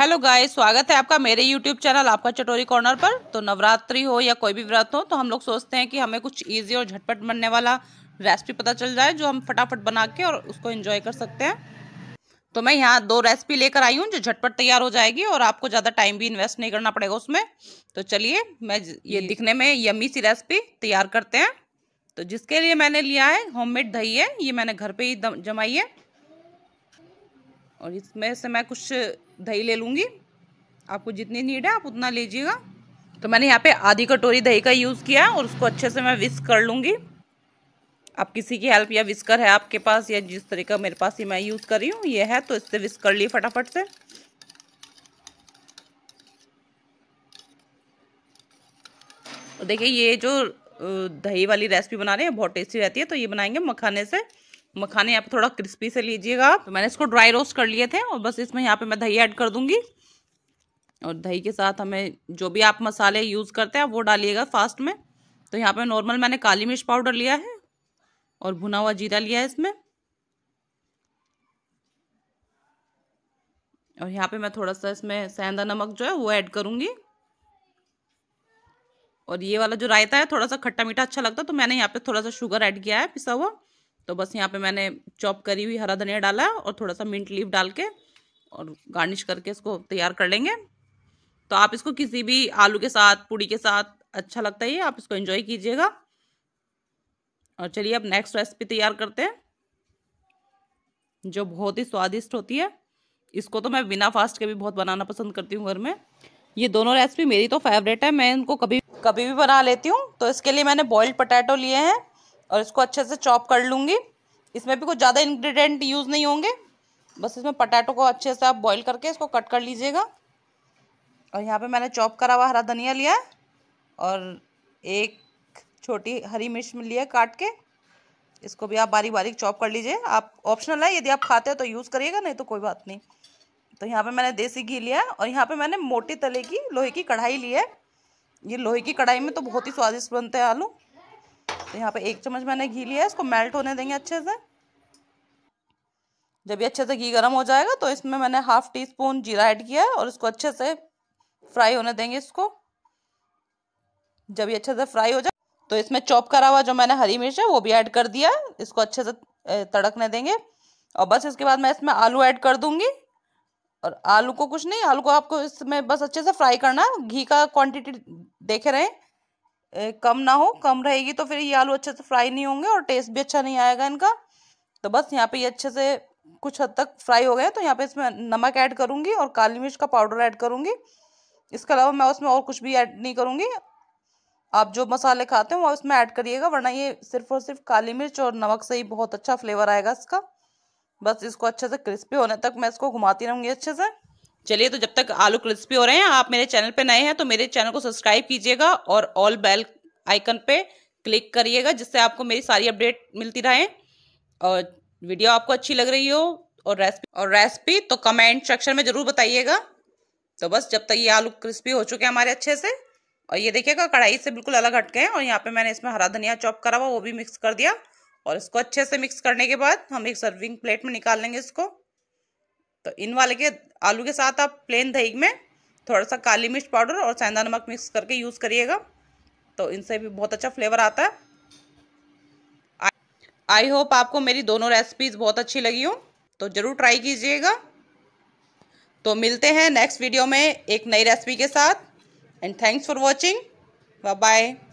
hello guys स्वागत है आपका मेरे यूट्यूब चैनल आपका चटोरी कॉर्नर पर तो नवरात्रि हो या कोई भी व्रत हो तो हम लोग सोचते हैं कि हमें कुछ इजी और झटपट बनने वाला रेसिपी पता चल जाए जो हम फटाफट बना के और उसको एंजॉय कर सकते हैं तो मैं यहाँ दो रेसिपी लेकर आई हूँ जो झटपट तैयार हो जाएगी और आपको ज़्यादा टाइम भी इन्वेस्ट नहीं करना पड़ेगा उसमें तो चलिए मैं ये दिखने में यमी सी रेसिपी तैयार करते हैं तो जिसके लिए मैंने लिया है होममेड दही है ये मैंने घर पर ही जमाई है और इसमें से मैं कुछ दही ले लूँगी आपको जितनी नीड है आप उतना लीजिएगा तो मैंने यहाँ पे आधी कटोरी दही का यूज़ किया और उसको अच्छे से मैं विस्क कर लूँगी आप किसी की हेल्प या विस्कर है आपके पास या जिस तरीका का मेरे पास ही मैं यूज़ कर रही हूँ ये है तो इससे विस्क कर लिए फटाफट से देखिए ये जो दही वाली रेसिपी बना रहे हैं बहुत टेस्टी रहती है तो ये बनाएंगे मखाने से मखाने यहाँ पे थोड़ा क्रिस्पी से लीजिएगा तो मैंने इसको ड्राई रोस्ट कर लिए थे और बस इसमें यहाँ पे मैं दही ऐड कर दूंगी और दही के साथ हमें जो भी आप मसाले यूज़ करते हैं वो डालिएगा फास्ट में तो यहाँ पे नॉर्मल मैंने काली मिर्च पाउडर लिया है और भुना हुआ जीरा लिया है इसमें और यहाँ पे मैं थोड़ा सा इसमें सेंधा नमक जो है वो ऐड करूँगी और ये वाला जो रायता है थोड़ा सा खट्टा मीठा अच्छा लगता है तो मैंने यहाँ पे थोड़ा सा शुगर ऐड किया है पिसा हुआ तो बस यहाँ पे मैंने चॉप करी हुई हरा धनिया डाला और थोड़ा सा मिंट लीफ डाल के और गार्निश करके इसको तैयार कर लेंगे तो आप इसको किसी भी आलू के साथ पूड़ी के साथ अच्छा लगता है आप इसको इन्जॉय कीजिएगा और चलिए अब नेक्स्ट रेसिपी तैयार करते हैं जो बहुत ही स्वादिष्ट होती है इसको तो मैं बिना फास्ट के भी बहुत बनाना पसंद करती हूँ घर में ये दोनों रेसिपी मेरी तो फेवरेट है मैं इनको कभी कभी भी बना लेती हूँ तो इसके लिए मैंने बॉइल्ड पटैटो लिए हैं और इसको अच्छे से चॉप कर लूँगी इसमें भी कुछ ज़्यादा इन्ग्रीडियंट यूज़ नहीं होंगे बस इसमें पटाटो को अच्छे से आप बॉईल करके इसको कट कर लीजिएगा और यहाँ पे मैंने चॉप करा हुआ हरा धनिया लिया है और एक छोटी हरी मिर्च लिया काट के इसको भी आप बारीक बारीक चॉप कर लीजिए आप ऑप्शनल है यदि आप खाते हो तो यूज़ करिएगा नहीं तो कोई बात नहीं तो यहाँ पे मैंने देसी घी लिया और यहाँ पे मैंने मोटी तले की लोहे की कढ़ाई ली है ये लोहे की कढ़ाई में तो बहुत ही स्वादिष्ट बनते हैं आलू तो यहाँ पे एक चम्मच मैंने घी लिया है इसको मेल्ट होने देंगे अच्छे से जब ये अच्छे से घी गर्म हो जाएगा तो इसमें मैंने हाफ टी स्पून जीरा ऐड किया है और इसको अच्छे से फ्राई होने देंगे इसको जब ये अच्छे से फ्राई हो जाए तो इसमें चॉप करा हुआ जो मैंने हरी मिर्च है वो भी ऐड कर दिया इसको अच्छे से तड़कने देंगे और बस इसके बाद मैं इसमें आलू ऐड कर दूंगी और आलू को कुछ नहीं आलू को आपको इसमें बस अच्छे से फ्राई करना घी का क्वांटिटी देखे रहें कम ना हो कम रहेगी तो फिर ये आलू अच्छे से फ्राई नहीं होंगे और टेस्ट भी अच्छा नहीं आएगा इनका तो बस यहाँ पे ये अच्छे से कुछ हद तक फ्राई हो गए तो यहाँ पे इसमें नमक ऐड करूँगी और काली मिर्च का पाउडर ऐड करूँगी इसके अलावा मैं उसमें और कुछ भी ऐड नहीं करूँगी आप जो मसाले खाते हैं वो उसमें ऐड करिएगा वरना ये सिर्फ और सिर्फ काली मिर्च और नमक से ही बहुत अच्छा फ्लेवर आएगा इसका बस इसको अच्छे से क्रिस्पी होने तक मैं इसको घुमाती रहूँगी अच्छे से चलिए तो जब तक आलू क्रिस्पी हो रहे हैं आप मेरे चैनल पे नए हैं तो मेरे चैनल को सब्सक्राइब कीजिएगा और ऑल बेल आइकन पे क्लिक करिएगा जिससे आपको मेरी सारी अपडेट मिलती रहे और वीडियो आपको अच्छी लग रही हो और रेसिपी और रेसिपी तो कमेंट सेक्शन में ज़रूर बताइएगा तो बस जब तक ये आलू क्रिस्पी हो चुके हैं हमारे अच्छे से और ये देखिएगा कढ़ाई से बिल्कुल अलग हटके हैं और यहाँ पे मैंने इसमें हरा धनिया चॉप करा हुआ वो भी मिक्स कर दिया और इसको अच्छे से मिक्स करने के बाद हम एक सर्विंग प्लेट में निकाल लेंगे इसको तो इन वाले के आलू के साथ आप प्लेन दही में थोड़ा सा काली मिर्च पाउडर और सेंधा नमक मिक्स करके यूज़ करिएगा तो इनसे भी बहुत अच्छा फ्लेवर आता है आई होप आपको मेरी दोनों रेसिपीज़ बहुत अच्छी लगी हो तो ज़रूर ट्राई कीजिएगा तो मिलते हैं नेक्स्ट वीडियो में एक नई रेसिपी के साथ and thanks for watching bye